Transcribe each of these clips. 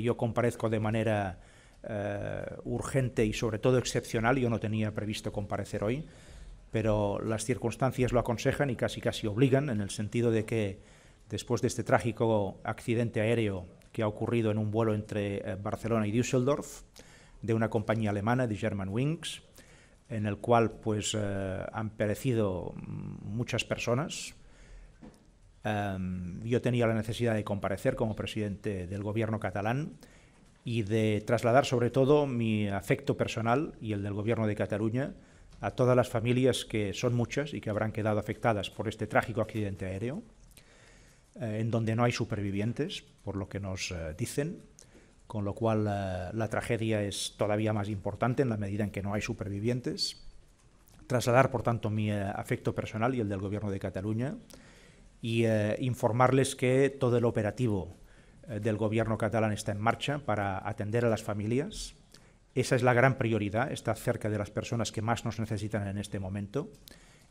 Yo comparezco de manera eh, urgente y sobre todo excepcional. Yo no tenía previsto comparecer hoy, pero las circunstancias lo aconsejan y casi casi obligan, en el sentido de que después de este trágico accidente aéreo que ha ocurrido en un vuelo entre eh, Barcelona y Düsseldorf de una compañía alemana de wings en el cual pues eh, han perecido muchas personas, Em, yo tenía la necesidad de comparecer como presidente del gobierno catalán y de trasladar sobre todo mi afecto personal y el del gobierno de Cataluña a todas las familias que son muchas y que habrán quedado afectadas por este trágico accidente aéreo, eh, en donde no hay supervivientes, por lo que nos eh, dicen, con lo cual eh, la tragedia es todavía más importante en la medida en que no hay supervivientes. Trasladar, por tanto, mi afecto personal y el del gobierno de Cataluña y eh, informarles que todo el operativo eh, del gobierno catalán está en marcha para atender a las familias. Esa es la gran prioridad, estar cerca de las personas que más nos necesitan en este momento.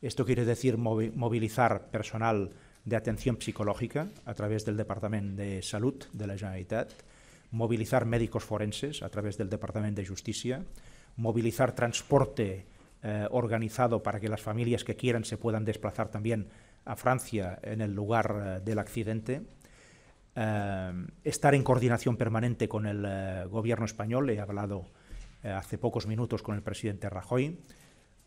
Esto quiere decir movilizar personal de atención psicológica a través del Departament de Salut de la Generalitat, movilizar médicos forenses a través del Departament de Justícia, movilizar transporte eh, organizado para que las familias que quieran se puedan desplazar también a Francia en el lugar eh, del accidente, eh, estar en coordinación permanente con el eh, gobierno español, he hablado hace pocos minutos con el presidente Rajoy,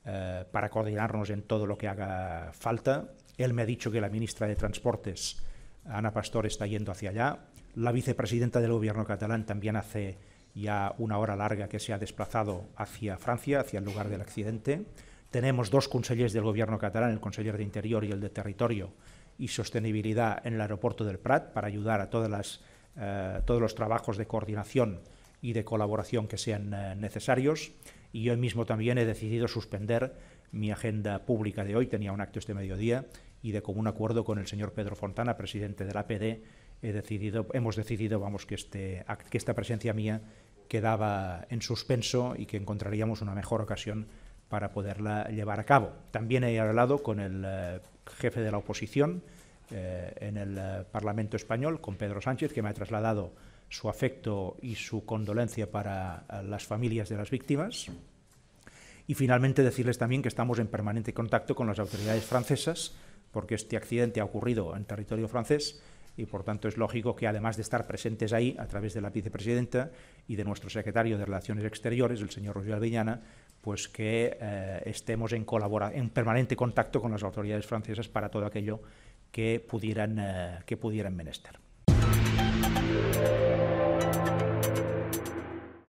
para coordinarnos en todo lo que haga falta. Él me ha dicho que la ministra de Transportes, Ana Pastor, está yendo hacia allá. La vicepresidenta del gobierno catalán también hace ya una hora larga que se ha desplazado hacia Francia, hacia el lugar del accidente. Tenemos dos consellers del gobierno catalán, el conseller de Interior y el de Territorio y Sostenibilidad en el aeropuerto del Prat para ayudar a todos los eh, trabajos de coordinación y de colaboración que sean eh, necesarios. Y hoy mismo también he decidido suspender mi agenda pública de hoy, tenía un acto este mediodía, y de común acuerdo con el señor Pedro Fontana, presidente la APD, he hemos decidido vamos, este que esta presencia mía quedaba en suspenso y que encontraríamos una mejor ocasión para poderla llevar a cabo. También he hablado con el eh, jefe de la oposición eh, en el eh, Parlamento español, con Pedro Sánchez, que me ha trasladado su afecto y su condolencia para las familias de las víctimas. Y finalmente decirles también que estamos en permanente contacto con las autoridades francesas, porque este accidente ha ocurrido en territorio francés y por tanto es lógico que además de estar presentes ahí a través de la vicepresidenta y de nuestro secretario de Relaciones Exteriores, el señor Roger Avellana pues que eh, estemos en, en permanente contacto con las autoridades francesas para todo aquello que pudieran, eh, que pudieran menester.